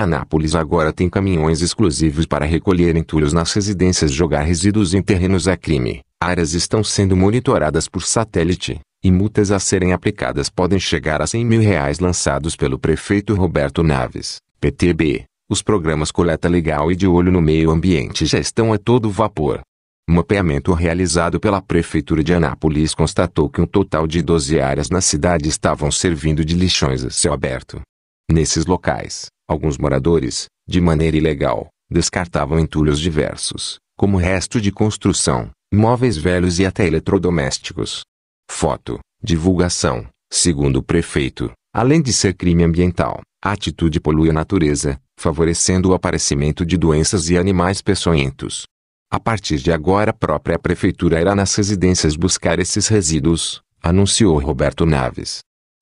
Anápolis agora tem caminhões exclusivos para recolher entulhos nas residências jogar resíduos em terrenos a crime. Áreas estão sendo monitoradas por satélite, e multas a serem aplicadas podem chegar a 100 mil reais lançados pelo prefeito Roberto Naves, PTB. Os programas Coleta Legal e de Olho no Meio Ambiente já estão a todo vapor. Mapeamento realizado pela Prefeitura de Anápolis constatou que um total de 12 áreas na cidade estavam servindo de lixões a céu aberto. Nesses locais, Alguns moradores, de maneira ilegal, descartavam entulhos diversos, como resto de construção, móveis velhos e até eletrodomésticos. Foto: divulgação. Segundo o prefeito, além de ser crime ambiental, a atitude polui a natureza, favorecendo o aparecimento de doenças e animais peçonhentos. A partir de agora, a própria prefeitura irá nas residências buscar esses resíduos, anunciou Roberto Naves.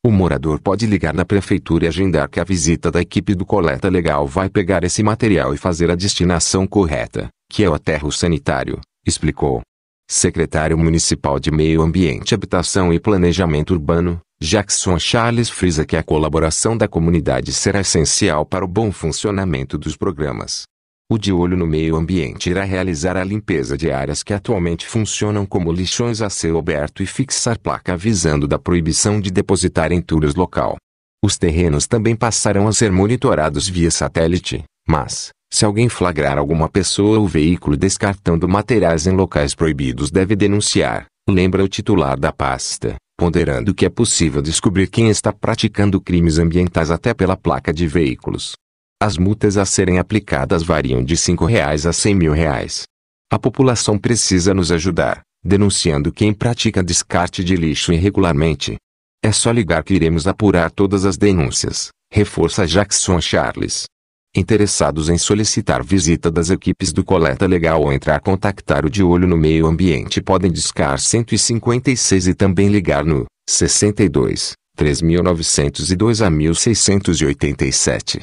O morador pode ligar na prefeitura e agendar que a visita da equipe do coleta legal vai pegar esse material e fazer a destinação correta, que é o aterro sanitário, explicou. Secretário Municipal de Meio Ambiente, Habitação e Planejamento Urbano, Jackson Charles frisa que a colaboração da comunidade será essencial para o bom funcionamento dos programas. O de olho no meio ambiente irá realizar a limpeza de áreas que atualmente funcionam como lixões a céu aberto e fixar placa avisando da proibição de depositar entulhos local. Os terrenos também passarão a ser monitorados via satélite, mas, se alguém flagrar alguma pessoa ou veículo descartando materiais em locais proibidos deve denunciar, lembra o titular da pasta, ponderando que é possível descobrir quem está praticando crimes ambientais até pela placa de veículos. As multas a serem aplicadas variam de R$ reais a R$ 100 mil. Reais. A população precisa nos ajudar, denunciando quem pratica descarte de lixo irregularmente. É só ligar que iremos apurar todas as denúncias, reforça Jackson Charles. Interessados em solicitar visita das equipes do Coleta Legal ou entrar contactar o de olho no meio ambiente podem discar 156 e também ligar no 62 3902 a 1687.